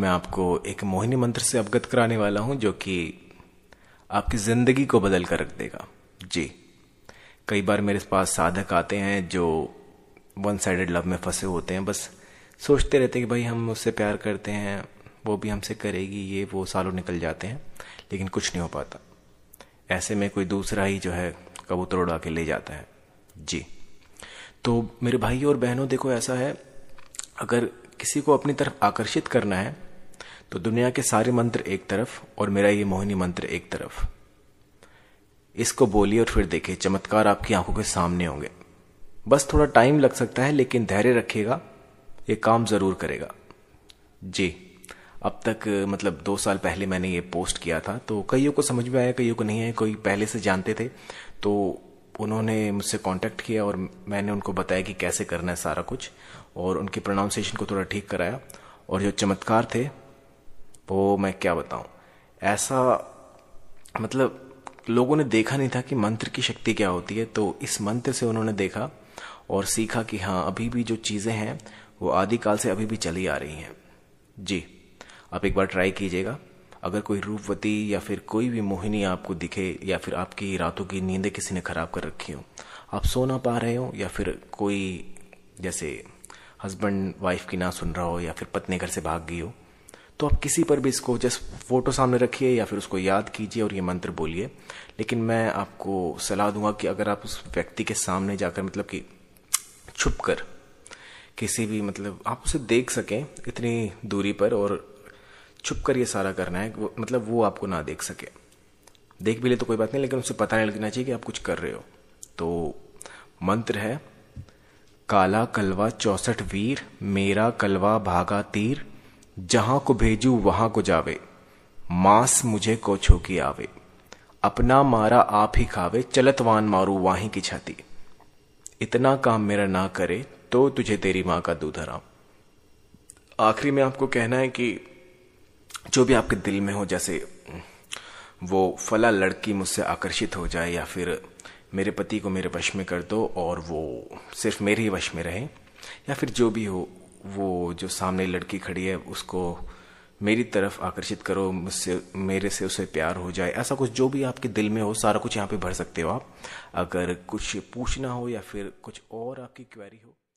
मैं आपको एक मोहिनी मंत्र से अवगत कराने वाला हूं जो कि आपकी जिंदगी को बदल कर रख देगा जी कई बार मेरे पास साधक आते हैं जो वन साइडेड लव में फंसे होते हैं बस सोचते रहते हैं कि भाई हम उससे प्यार करते हैं वो भी हमसे करेगी ये वो सालों निकल जाते हैं लेकिन कुछ नहीं हो पाता ऐसे में कोई दूसरा ही जो है कबूतर उड़ा के ले जाता है जी तो मेरे भाई और बहनों देखो ऐसा है अगर किसी को अपनी तरफ आकर्षित करना है तो दुनिया के सारे मंत्र एक तरफ और मेरा ये मोहिनी मंत्र एक तरफ इसको बोलिए और फिर देखिए चमत्कार आपकी आंखों के सामने होंगे बस थोड़ा टाइम लग सकता है लेकिन धैर्य रखिएगा ये काम ज़रूर करेगा जी अब तक मतलब दो साल पहले मैंने ये पोस्ट किया था तो कईयों को समझ में आया कईयों को नहीं आया कोई पहले से जानते थे तो उन्होंने मुझसे कांटेक्ट किया और मैंने उनको बताया कि कैसे करना है सारा कुछ और उनकी प्रोनाउंसिएशन को थोड़ा ठीक कराया और जो चमत्कार थे वो तो मैं क्या बताऊं ऐसा मतलब लोगों ने देखा नहीं था कि मंत्र की शक्ति क्या होती है तो इस मंत्र से उन्होंने देखा और सीखा कि हाँ अभी भी जो चीज़ें हैं वो आदिकाल से अभी भी चली आ रही हैं जी आप एक बार ट्राई कीजिएगा अगर कोई रूपवती या फिर कोई भी मोहिनी आपको दिखे या फिर आपकी रातों की नींदें किसी ने ख़राब कर रखी हो आप सो ना पा रहे हो या फिर कोई जैसे हस्बैंड वाइफ की ना सुन रहा हो या फिर पत्नी घर से भाग गई हो तो आप किसी पर भी इसको जस्ट फोटो सामने रखिए या फिर उसको याद कीजिए और ये मंत्र बोलिए लेकिन मैं आपको सलाह दूंगा कि अगर आप उस व्यक्ति के सामने जाकर मतलब कि छुप कर किसी भी मतलब आप उसे देख सकें इतनी दूरी पर और छुप कर ये सारा करना है मतलब वो आपको ना देख सके देख भी ले तो कोई बात नहीं लेकिन उसे पता नहीं लगना चाहिए कि आप कुछ कर रहे हो तो मंत्र है काला कलवा चौसठ वीर मेरा कलवा भागा तीर जहां को भेजू वहां को जावे मांस मुझे को छो की आवे अपना मारा आप ही खावे चलतवान मारू वाही की छाती इतना काम मेरा ना करे तो तुझे तेरी माँ का दूध हराम आखिरी में आपको कहना है कि जो भी आपके दिल में हो जैसे वो फला लड़की मुझसे आकर्षित हो जाए या फिर मेरे पति को मेरे वश में कर दो और वो सिर्फ मेरे ही वश में रहे या फिर जो भी हो वो जो सामने लड़की खड़ी है उसको मेरी तरफ आकर्षित करो मुझसे मेरे से उसे प्यार हो जाए ऐसा कुछ जो भी आपके दिल में हो सारा कुछ यहाँ पे भर सकते हो आप अगर कुछ पूछना हो या फिर कुछ और आपकी क्वेरी हो